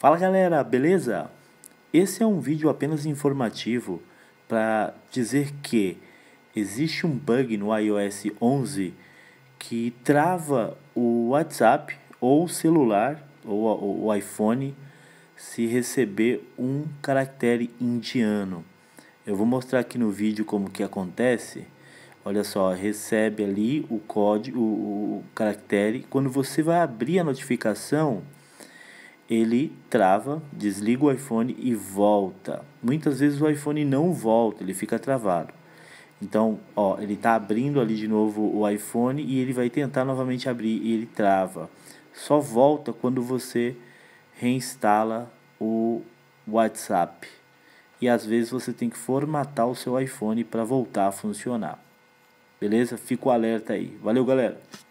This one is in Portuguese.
Fala galera, beleza? Esse é um vídeo apenas informativo para dizer que existe um bug no iOS 11 que trava o WhatsApp ou celular ou o iPhone se receber um caractere indiano. Eu vou mostrar aqui no vídeo como que acontece. Olha só, recebe ali o código, o caractere. Quando você vai abrir a notificação, ele trava, desliga o iPhone e volta. Muitas vezes o iPhone não volta, ele fica travado. Então, ó, ele está abrindo ali de novo o iPhone e ele vai tentar novamente abrir e ele trava. Só volta quando você reinstala o WhatsApp. E às vezes você tem que formatar o seu iPhone para voltar a funcionar. Beleza? Fica o alerta aí. Valeu, galera!